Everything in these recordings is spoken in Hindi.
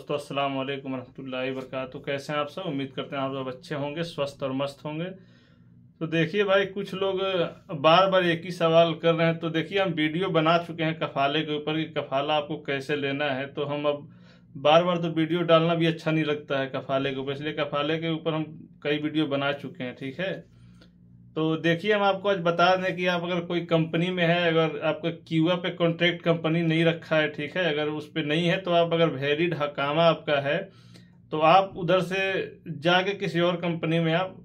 दोस्तों अस्सलाम वालेकुम रहमतुल्लाहि वरकत कैसे हैं आप सब उम्मीद करते हैं आप सब अच्छे होंगे स्वस्थ और मस्त होंगे तो देखिए भाई कुछ लोग बार बार एक ही सवाल कर रहे हैं तो देखिए हम वीडियो बना चुके हैं कफाले के ऊपर कि कफाला आपको कैसे लेना है तो हम अब बार बार तो वीडियो डालना भी अच्छा नहीं लगता है कफाले के ऊपर इसलिए कफाले के ऊपर हम कई वीडियो बना चुके हैं ठीक है तो देखिए हम आपको आज बता दें कि आप अगर कोई कंपनी में है अगर आपका क्यूआ पे कॉन्ट्रैक्ट कंपनी नहीं रखा है ठीक है अगर उस पर नहीं है तो आप अगर वेरिड हकामा आपका है तो आप उधर से जाके किसी और कंपनी में आप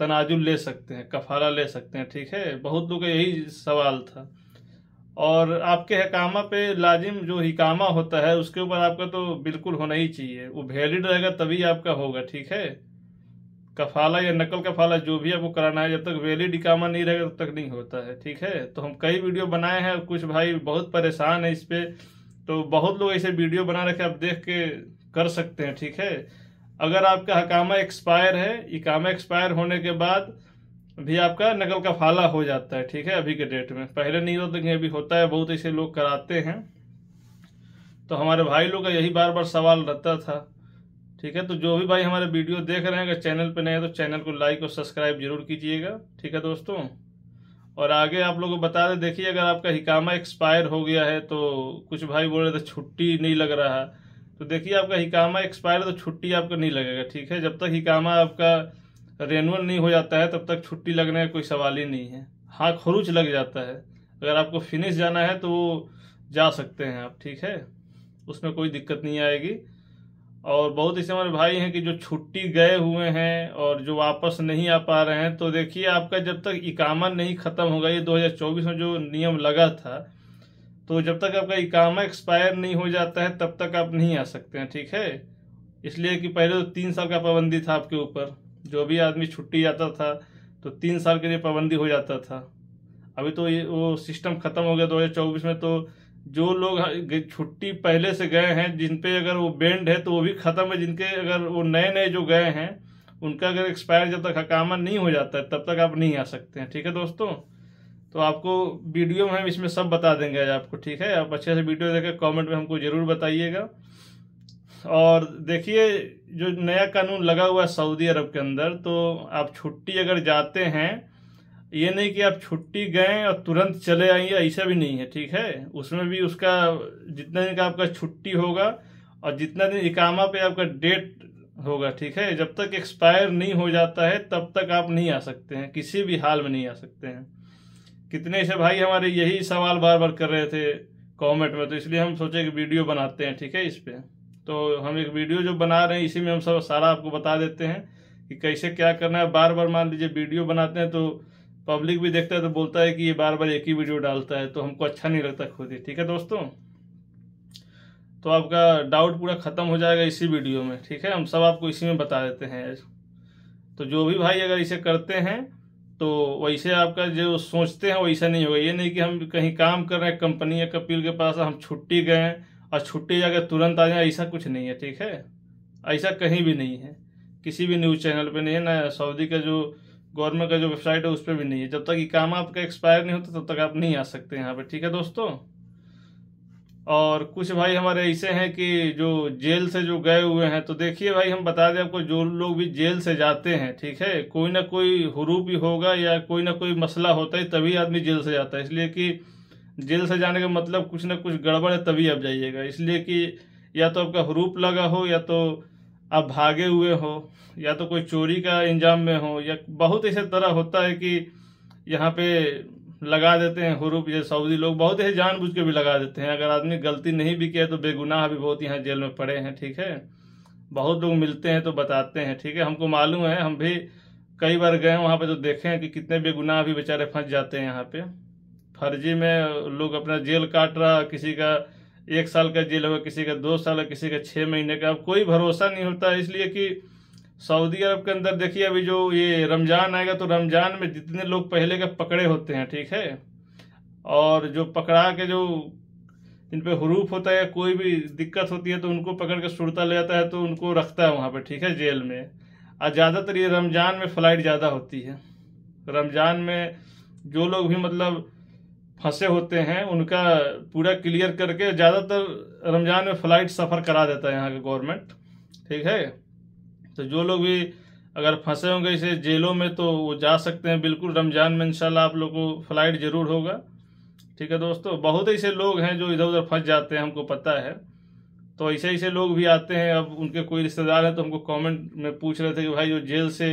तनाजुल ले सकते हैं कफाला ले सकते हैं ठीक है बहुत लोग का यही सवाल था और आपके हकामा पे लाजिम जो हिकामा होता है उसके ऊपर आपका तो बिल्कुल होना ही चाहिए वो वैलिड रहेगा तभी आपका होगा ठीक है कफाला या नकल कफाला जो भी आपको कराना है जब तक वैलिड इकामा नहीं रहेगा तब तक नहीं होता है ठीक है तो हम कई वीडियो बनाए हैं और कुछ भाई बहुत परेशान है इस पर तो बहुत लोग ऐसे वीडियो बना रखे आप देख के कर सकते हैं ठीक है अगर आपका हकामा एक्सपायर है इकामा एक्सपायर होने के बाद भी आपका नकल का फाला हो जाता है ठीक है अभी के डेट में पहले नहीं होता कि अभी होता है बहुत ऐसे लोग कराते हैं तो हमारे भाई लोग का यही बार बार सवाल रहता था ठीक है तो जो भी भाई हमारे वीडियो देख रहे हैं अगर चैनल पर नए हैं तो चैनल को लाइक और सब्सक्राइब जरूर कीजिएगा ठीक है दोस्तों और आगे आप लोगों को बता दें देखिए अगर आपका हिकामा एक्सपायर हो गया है तो कुछ भाई बोल रहे थे छुट्टी नहीं लग रहा तो देखिए आपका हिकामा एक्सपायर तो छुट्टी आपको नहीं लगेगा ठीक है जब तक हिकामा आपका रेनुअल नहीं हो जाता है तब तक छुट्टी लगने का कोई सवाल ही नहीं है हाँ खरूच लग जाता है अगर आपको फिनिश जाना है तो जा सकते हैं आप ठीक है उसमें कोई दिक्कत नहीं आएगी और बहुत ऐसे हमारे भाई हैं कि जो छुट्टी गए हुए हैं और जो वापस नहीं आ पा रहे हैं तो देखिए आपका जब तक इकामा नहीं ख़त्म होगा ये 2024 में जो नियम लगा था तो जब तक आपका इकामा एक्सपायर नहीं हो जाता है तब तक आप नहीं आ सकते हैं ठीक है इसलिए कि पहले तो तीन साल का पाबंदी था आपके ऊपर जो भी आदमी छुट्टी जाता था तो तीन साल के लिए पाबंदी हो जाता था अभी तो ये वो सिस्टम ख़त्म हो गया दो में तो जो लोग छुट्टी पहले से गए हैं जिन पे अगर वो बैंड है तो वो भी ख़त्म है जिनके अगर वो नए नए जो गए हैं उनका अगर एक्सपायर जब तक हकामा नहीं हो जाता है तब तक आप नहीं आ सकते हैं ठीक है दोस्तों तो आपको वीडियो में हम इसमें सब बता देंगे आज आपको ठीक है आप अच्छे से वीडियो देखें कमेंट में हमको ज़रूर बताइएगा और देखिए जो नया कानून लगा हुआ है सऊदी अरब के अंदर तो आप छुट्टी अगर जाते हैं ये नहीं कि आप छुट्टी गए और तुरंत चले आइए ऐसा भी नहीं है ठीक है उसमें भी उसका जितना दिन का आपका छुट्टी होगा और जितना दिन इकामा पे आपका डेट होगा ठीक है जब तक एक्सपायर नहीं हो जाता है तब तक आप नहीं आ सकते हैं किसी भी हाल में नहीं आ सकते हैं कितने से भाई हमारे यही सवाल बार बार कर रहे थे कॉमेंट में तो इसलिए हम सोचे कि वीडियो बनाते हैं ठीक है इस पर तो हम एक वीडियो जो बना रहे हैं इसी में हम सब सारा आपको बता देते हैं कि कैसे क्या करना है बार बार मान लीजिए वीडियो बनाते हैं तो पब्लिक भी देखता है तो बोलता है कि ये बार बार एक ही वीडियो डालता है तो हमको अच्छा नहीं लगता खुद ही ठीक है दोस्तों तो आपका डाउट पूरा ख़त्म हो जाएगा इसी वीडियो में ठीक है हम सब आपको इसी में बता देते हैं तो जो भी भाई अगर इसे करते हैं तो वैसे आपका जो सोचते हैं वैसा नहीं होगा ये नहीं कि हम कहीं काम कर रहे हैं कंपनी या कपिल के पास हम छुट्टी गए और छुट्टी जाकर तुरंत आ जाए ऐसा कुछ नहीं है ठीक है ऐसा कहीं भी नहीं है किसी भी न्यूज़ चैनल पर नहीं है ना सऊदी का जो गवर्नमेंट का जो वेबसाइट है उस पर भी नहीं है जब तक ये काम आपका एक्सपायर नहीं होता तब तक आप नहीं आ सकते यहाँ पर ठीक है दोस्तों और कुछ भाई हमारे ऐसे हैं कि जो जेल से जो गए हुए हैं तो देखिए भाई हम बता दें आपको जो लोग भी जेल से जाते हैं ठीक है कोई ना कोई हरूप ही होगा या कोई ना कोई मसला होता है तभी आदमी जेल से जाता है इसलिए कि जेल से जाने का मतलब कुछ ना कुछ गड़बड़ है तभी आप जाइएगा इसलिए कि या तो आपका हरूप लगा हो या तो आप भागे हुए हो या तो कोई चोरी का इंजाम में हो या बहुत ऐसे तरह होता है कि यहाँ पे लगा देते हैं हरूप ये सऊदी लोग बहुत ऐसे जानबूझ के भी लगा देते हैं अगर आदमी गलती नहीं भी किया तो बेगुनाह भी बहुत यहाँ जेल में पड़े हैं ठीक है बहुत लोग मिलते हैं तो बताते हैं ठीक है हमको मालूम है हम भी कई बार गए वहाँ पे तो देखे हैं कि कितने बेगुनाह भी बेचारे फंस जाते हैं यहाँ पे फर्जी में लोग अपना जेल काट रहा किसी का एक साल का जेल होगा किसी का दो साल किसी का छः महीने का अब कोई भरोसा नहीं होता इसलिए कि सऊदी अरब के अंदर देखिए अभी जो ये रमज़ान आएगा तो रमज़ान में जितने लोग पहले के पकड़े होते हैं ठीक है और जो पकड़ा के जो इन पर हरूफ होता है कोई भी दिक्कत होती है तो उनको पकड़ के सुरता ले जाता है तो उनको रखता है वहाँ पर ठीक है जेल में और ज़्यादातर ये रमज़ान में फ़्लाइट ज़्यादा होती है रमज़ान में जो लोग भी मतलब फंसे होते हैं उनका पूरा क्लियर करके ज़्यादातर रमज़ान में फ़्लाइट सफ़र करा देता है यहाँ का गवर्नमेंट ठीक है तो जो लोग भी अगर फंसे होंगे इसे जेलों में तो वो जा सकते हैं बिल्कुल रमज़ान में इंशाल्लाह आप लोग को फ़्लाइट ज़रूर होगा ठीक है दोस्तों बहुत ऐसे लोग हैं जो इधर उधर फंस जाते हैं हमको पता है तो ऐसे ऐसे लोग भी आते हैं अब उनके कोई रिश्तेदार हैं तो हमको कमेंट में पूछ रहे थे कि भाई जो जेल से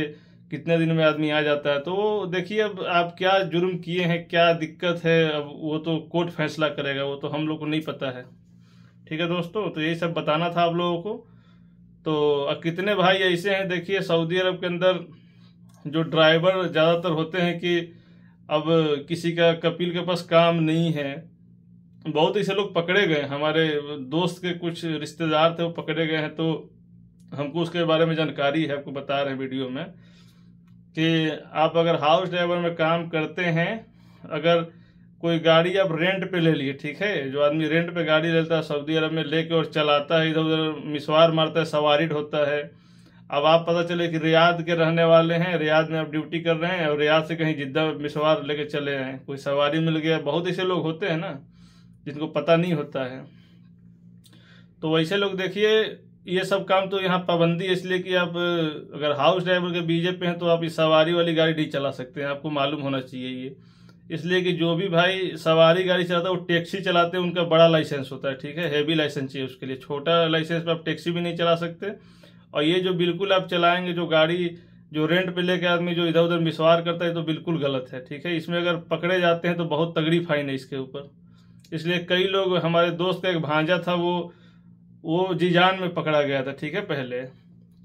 कितने दिन में आदमी आ जाता है तो देखिए अब आप क्या जुर्म किए हैं क्या दिक्कत है अब वो तो कोर्ट फैसला करेगा वो तो हम लोग को नहीं पता है ठीक है दोस्तों तो यही सब बताना था आप लोगों को तो कितने भाई ऐसे हैं देखिए सऊदी अरब के अंदर जो ड्राइवर ज़्यादातर होते हैं कि अब किसी का कपिल के पास काम नहीं है बहुत ऐसे लोग पकड़े गए हमारे दोस्त के कुछ रिश्तेदार थे वो पकड़े गए हैं तो हमको उसके बारे में जानकारी है आपको बता रहे हैं वीडियो में कि आप अगर हाउस ड्राइवर में काम करते हैं अगर कोई गाड़ी आप रेंट पे ले लिए ठीक है जो आदमी रेंट पे गाड़ी लेता है सऊदी अरब में लेके और चलाता है इधर उधर मिसवार मारता है सवारी ढोता है अब आप पता चले कि रियाद के रहने वाले हैं रियाद में आप ड्यूटी कर रहे हैं और रियाद से कहीं जिद्दा मिसवार लेके चले आए कोई सवारी मिल गया बहुत ऐसे लोग होते हैं ना जिनको पता नहीं होता है तो वैसे लोग देखिए ये सब काम तो यहाँ पाबंदी है इसलिए कि आप अगर हाउस ड्राइवर के बीजे पे हैं तो आप इस सवारी वाली गाड़ी नहीं चला सकते हैं आपको मालूम होना चाहिए ये इसलिए कि जो भी भाई सवारी गाड़ी चलाता है वो टैक्सी चलाते हैं उनका बड़ा लाइसेंस होता है ठीक है हैवी लाइसेंस चाहिए उसके लिए छोटा लाइसेंस पर आप टैक्सी भी नहीं चला सकते और ये जो बिल्कुल आप चलाएंगे जो गाड़ी जो रेंट पे लेके आदमी जो इधर उधर मिसवार करता है तो बिल्कुल गलत है ठीक है इसमें अगर पकड़े जाते हैं तो बहुत तगड़ी फाइन है इसके ऊपर इसलिए कई लोग हमारे दोस्त का एक भांजा था वो वो जीजान में पकड़ा गया था ठीक है पहले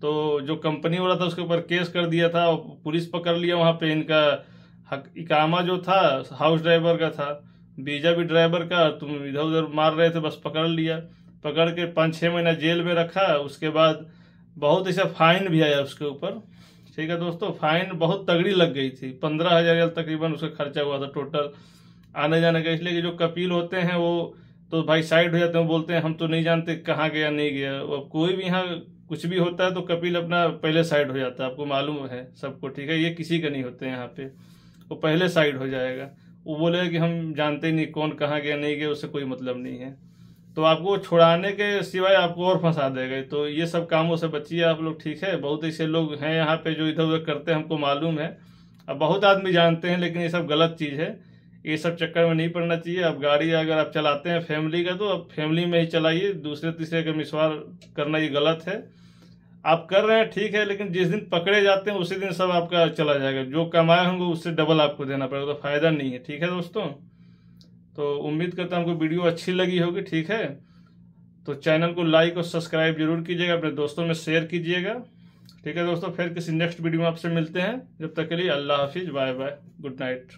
तो जो कंपनी वाला था उसके ऊपर केस कर दिया था पुलिस पकड़ लिया वहाँ पे इनका हक इकामा जो था हाउस ड्राइवर का था बीजा भी ड्राइवर का तुम इधर उधर मार रहे थे बस पकड़ लिया पकड़ के पाँच छः महीना जेल में रखा उसके बाद बहुत ऐसा फाइन भी आया उसके ऊपर ठीक है दोस्तों फाइन बहुत तगड़ी लग गई थी पंद्रह हजार तकरीबन उसका खर्चा हुआ था टोटल आने जाने का इसलिए कि जो कपिल होते हैं वो तो भाई साइड हो जाते हैं बोलते हैं हम तो नहीं जानते कहाँ गया नहीं गया अब कोई भी यहाँ कुछ भी होता है तो कपिल अपना पहले साइड हो जाता है आपको मालूम है सबको ठीक है ये किसी के नहीं होते हैं यहाँ पे वो पहले साइड हो जाएगा वो बोलेगा कि हम जानते नहीं कौन कहाँ गया नहीं गया उससे कोई मतलब नहीं है तो आपको छुड़ाने के सिवाय आपको और फंसा देगा तो ये सब कामों से बचिए आप लोग ठीक है बहुत ऐसे लोग हैं यहाँ पे जो इधर उधर करते हैं हमको मालूम है अब बहुत आदमी जानते हैं लेकिन ये सब गलत चीज़ है ये सब चक्कर में नहीं पड़ना चाहिए अब गाड़ी अगर आप चलाते हैं फैमिली का तो अब फैमिली में ही चलाइए दूसरे तीसरे का मिसवार करना ये गलत है आप कर रहे हैं ठीक है लेकिन जिस दिन पकड़े जाते हैं उसी दिन सब आपका चला जाएगा जो कमाए होंगे उससे डबल आपको देना पड़ेगा तो फायदा नहीं है ठीक है दोस्तों तो उम्मीद करता हूँ हमको वीडियो अच्छी लगी होगी ठीक है तो चैनल को लाइक और सब्सक्राइब जरूर कीजिएगा अपने दोस्तों में शेयर कीजिएगा ठीक है दोस्तों फिर किसी नेक्स्ट वीडियो में आपसे मिलते हैं जब तक के लिए अल्लाह हाफिज़ बाय बाय गुड नाइट